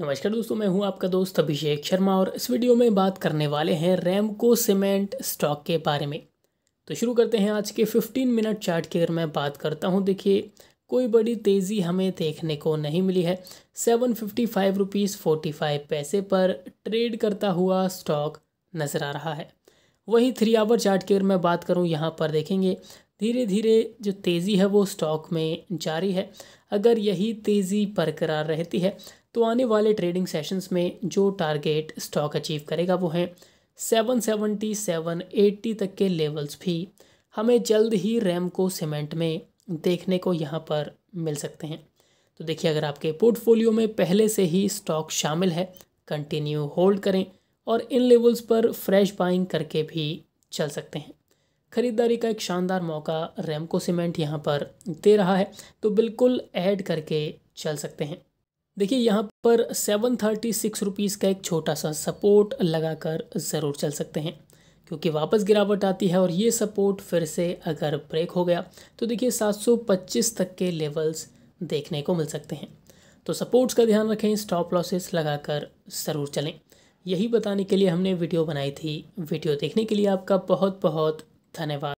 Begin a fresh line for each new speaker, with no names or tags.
नमस्कार दोस्तों मैं हूं आपका दोस्त अभिषेक शर्मा और इस वीडियो में बात करने वाले हैं रैमको सीमेंट स्टॉक के बारे में तो शुरू करते हैं आज के 15 मिनट चार्ट की अगर मैं बात करता हूं देखिए कोई बड़ी तेज़ी हमें देखने को नहीं मिली है seven fifty five rupees forty five पैसे पर ट्रेड करता हुआ स्टॉक नज़र आ रहा है वही थ्री आवर चार्ट की अगर मैं बात करूँ यहाँ पर देखेंगे धीरे धीरे जो तेज़ी है वो स्टॉक में जारी है अगर यही तेज़ी बरकरार रहती है तो आने वाले ट्रेडिंग सेशंस में जो टारगेट स्टॉक अचीव करेगा वो है सेवन एट्टी तक के लेवल्स भी हमें जल्द ही रैम को सीमेंट में देखने को यहाँ पर मिल सकते हैं तो देखिए अगर आपके पोर्टफोलियो में पहले से ही स्टॉक शामिल है कंटिन्यू होल्ड करें और इन लेवल्स पर फ्रेश बाइंग करके भी चल सकते हैं ख़रीदारी का एक शानदार मौका रेमको सीमेंट यहाँ पर दे रहा है तो बिल्कुल ऐड करके चल सकते हैं देखिए यहाँ पर सेवन थर्टी सिक्स रुपीज़ का एक छोटा सा सपोर्ट लगाकर ज़रूर चल सकते हैं क्योंकि वापस गिरावट आती है और ये सपोर्ट फिर से अगर ब्रेक हो गया तो देखिए सात सौ पच्चीस तक के लेवल्स देखने को मिल सकते हैं तो सपोर्ट्स का ध्यान रखें स्टॉप लॉसेस लगाकर ज़रूर चलें यही बताने के लिए हमने वीडियो बनाई थी वीडियो देखने के लिए आपका बहुत बहुत धन्यवाद